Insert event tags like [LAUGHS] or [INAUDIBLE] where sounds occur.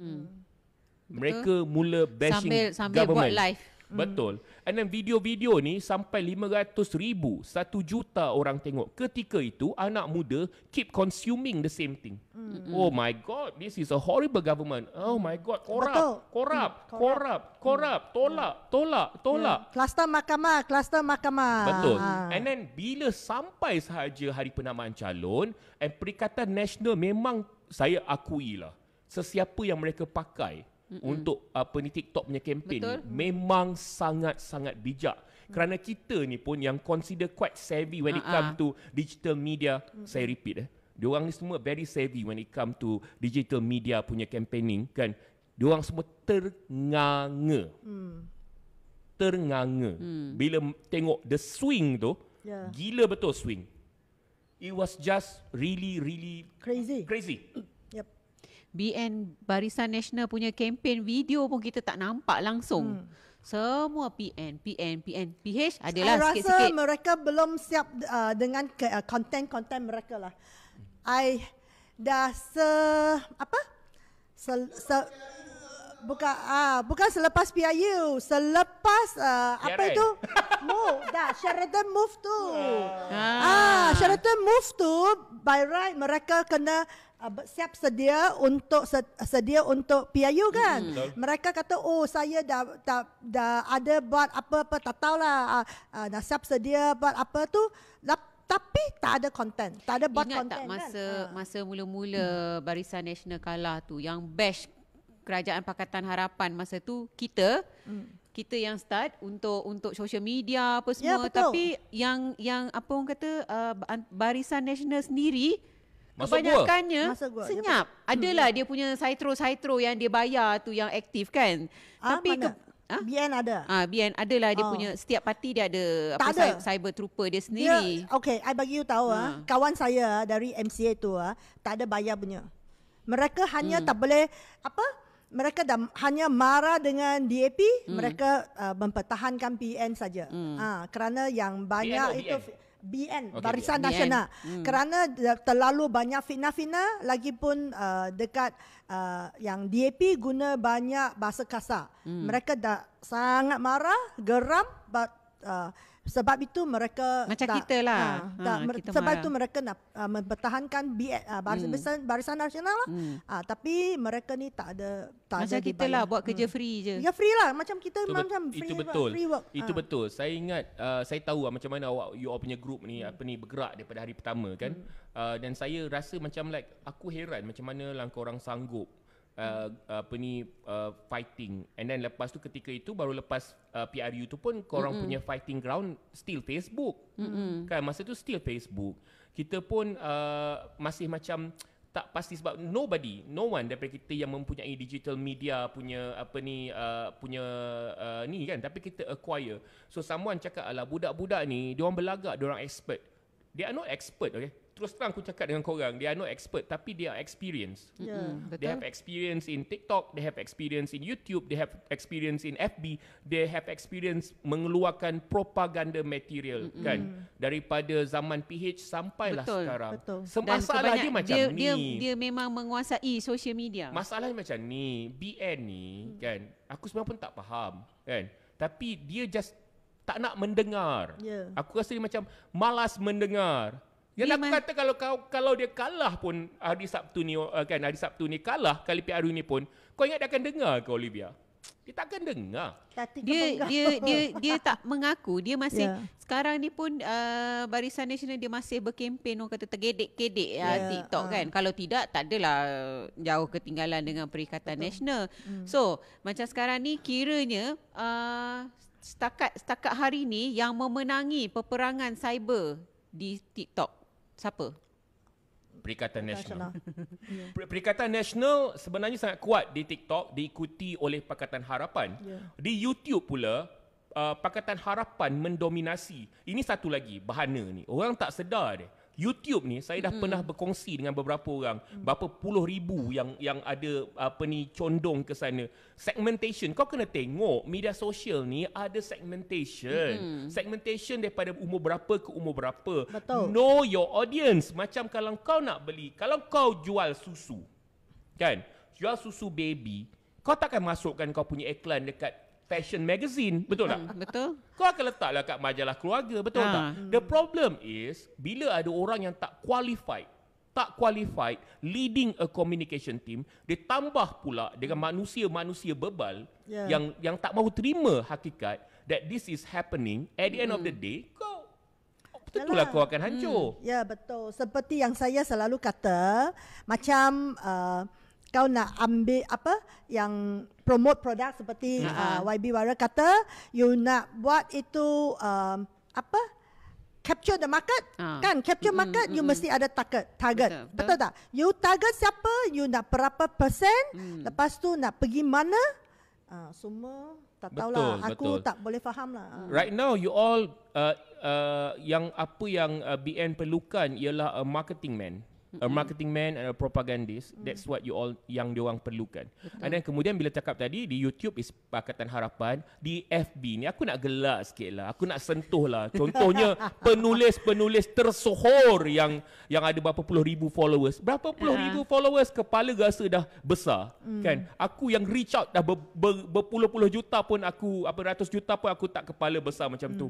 Hmm. hmm. Mereka Betul. mula bashing sambil, sambil government. Sambil buat live. Hmm. Betul. And then video-video ni sampai 500 ribu, 1 juta orang tengok. Ketika itu, anak muda keep consuming the same thing. Hmm. Oh my God, this is a horrible government. Oh my God, korup, Betul. korup, hmm. korup, korup, hmm. tolak, tolak, ya. tolak. Hmm. Cluster mahkamah, cluster mahkamah. Betul. Ha. And then bila sampai sahaja hari penamaan calon, and Perikatan Nasional memang saya akui lah sesiapa yang mereka pakai Mm-mm. untuk apa ni TikTok punya kempen ni memang sangat-sangat bijak mm. kerana kita ni pun yang consider quite savvy when uh-huh. it come to digital media mm-hmm. saya repeat eh diorang ni semua very savvy when it come to digital media punya campaigning kan diorang semua ternganga mm. ternganga mm. bila tengok the swing tu yeah. gila betul swing it was just really really crazy crazy BN Barisan Nasional punya kempen video pun kita tak nampak langsung. Hmm. Semua PN, PN, PN, PH adalah sikit-sikit. Saya rasa sikit-sikit. mereka belum siap uh, dengan ke, uh, konten-konten mereka lah. I dah se... apa? Se, se, buka, uh, bukan selepas PIU, selepas uh, apa itu? [LAUGHS] Move, dah Sheraton Move tu. Ah. ah, Sheraton Move tu by right mereka kena uh, siap sedia untuk sedia untuk PIU kan hmm. mereka kata oh saya dah dah, dah ada buat apa-apa tak tahulah uh, ah, uh, ah, dah siap sedia buat apa tu tapi tak ada konten tak ada buat konten tak masa kan? masa mula-mula hmm. barisan nasional kalah tu yang bash kerajaan pakatan harapan masa tu kita hmm. kita yang start untuk untuk social media apa ya, semua ya, tapi yang yang apa orang kata uh, barisan nasional sendiri Masuk Kebanyakannya gua. senyap. Dia Adalah hmm. dia punya saitro-saitro yang dia bayar tu yang aktif kan. Ah, Tapi Ke, ah? BN ada. Ah, BN adalah dia oh. punya setiap parti dia ada apa ada. cyber trooper dia sendiri. Dia, okay, saya bagi you tahu ah, ha. kawan saya dari MCA tu ah, tak ada bayar punya. Mereka hanya hmm. tak boleh apa? Mereka dah hanya marah dengan DAP, hmm. mereka uh, mempertahankan PN saja. Hmm. Ah, kerana yang banyak itu BN? BN okay, Barisan BN. Nasional hmm. kerana terlalu banyak fitnah-fitnah lagipun uh, dekat uh, yang DAP guna banyak bahasa kasar. Hmm. Mereka dah sangat marah, geram uh, sebab itu mereka macam tak, kita lah. Uh, ha, tak, kita sebab marah. itu mereka nak uh, mempertahankan B, uh, barisan, hmm. barisan barisan nasional lah. Hmm. Uh, tapi mereka ni tak ada tak macam ada kita lah buat hmm. kerja free je. Ya free lah macam kita itu macam be- free, itu betul. free work. Itu uh. betul. Saya ingat uh, saya tahu lah macam mana awak you all punya group ni hmm. apa ni bergerak daripada hari pertama kan. Hmm. Uh, dan saya rasa macam like aku heran macam mana lah orang sanggup Uh, uh, apa ni uh, fighting and then lepas tu ketika itu baru lepas uh, PRU tu pun korang mm-hmm. punya fighting ground still Facebook mm-hmm. kan masa tu still Facebook kita pun uh, masih macam tak pasti sebab nobody no one daripada kita yang mempunyai digital media punya apa ni uh, punya uh, ni kan tapi kita acquire so someone cakap lah budak-budak ni dia orang belagak dia orang expert they are not expert okay terus terang aku cakap dengan korang they are not expert tapi dia are experience yeah. mm-hmm. Ya, they have experience in TikTok they have experience in YouTube they have experience in FB they have experience mengeluarkan propaganda material mm-hmm. kan daripada zaman PH sampailah betul, sekarang betul masalah dia macam dia, ni dia, dia memang menguasai social media masalahnya macam ni BN ni mm. kan aku sebenarnya pun tak faham kan tapi dia just tak nak mendengar yeah. aku rasa dia macam malas mendengar Ya aku kata kalau kau kalau dia kalah pun hari Sabtu ni eh, kan hari Sabtu ni kalah kali PRU ni pun kau ingat dia akan dengar ke Olivia? Dia akan dengar. Dia dia dia dia tak mengaku. Dia masih yeah. sekarang ni pun uh, Barisan Nasional dia masih berkempen orang kata tergedek-gedek eh, ya yeah. TikTok uh. kan. Ah. Kalau tidak tak adalah jauh ketinggalan dengan Perikatan Betul. Nasional. Hmm. So, macam sekarang ni kiranya uh, setakat setakat hari ni yang memenangi peperangan cyber di TikTok siapa? Perikatan Nasional. yeah. [LAUGHS] Perikatan Nasional sebenarnya sangat kuat di TikTok diikuti oleh Pakatan Harapan. Yeah. Di YouTube pula uh, Pakatan Harapan mendominasi. Ini satu lagi bahana ni. Orang tak sedar dia. YouTube ni saya dah mm. pernah berkongsi dengan beberapa orang mm. berapa puluh ribu yang yang ada apa ni condong ke sana segmentation kau kena tengok media sosial ni ada segmentation mm. segmentation daripada umur berapa ke umur berapa Betul. know your audience macam kalau kau nak beli kalau kau jual susu kan jual susu baby kau takkan masukkan kau punya iklan dekat fashion magazine betul tak hmm, betul kau akan letaklah kat majalah keluarga betul ha. tak the problem is bila ada orang yang tak qualified tak qualified leading a communication team ditambah pula dengan manusia-manusia bebal yeah. yang yang tak mahu terima hakikat that this is happening at the end hmm. of the hmm. day kau betul lah kau akan hancur hmm. ya betul seperti yang saya selalu kata macam uh, kau nak ambil apa yang promote produk seperti ha, ha. uh YB Wara kata you nak buat itu um, apa capture the market uh. kan capture market mm-hmm. you mm-hmm. mesti ada target target betul, betul. betul tak you target siapa you nak berapa persen mm. lepas tu nak pergi mana uh, semua tak tahu lah. aku betul. tak boleh faham lah ah. right now you all uh, uh, yang apa yang uh, BN perlukan ialah a marketing man a marketing man and a propagandist mm. that's what you all yang diorang perlukan Betul. and then kemudian bila cakap tadi di YouTube is pakatan harapan di FB ni aku nak gelak sikit lah aku nak sentuh lah contohnya [LAUGHS] penulis-penulis tersohor yang yang ada berapa puluh ribu followers berapa puluh uh. ribu ah. followers kepala rasa dah besar mm. kan aku yang reach out dah ber, ber, berpuluh-puluh juta pun aku apa ratus juta pun aku tak kepala besar macam mm. tu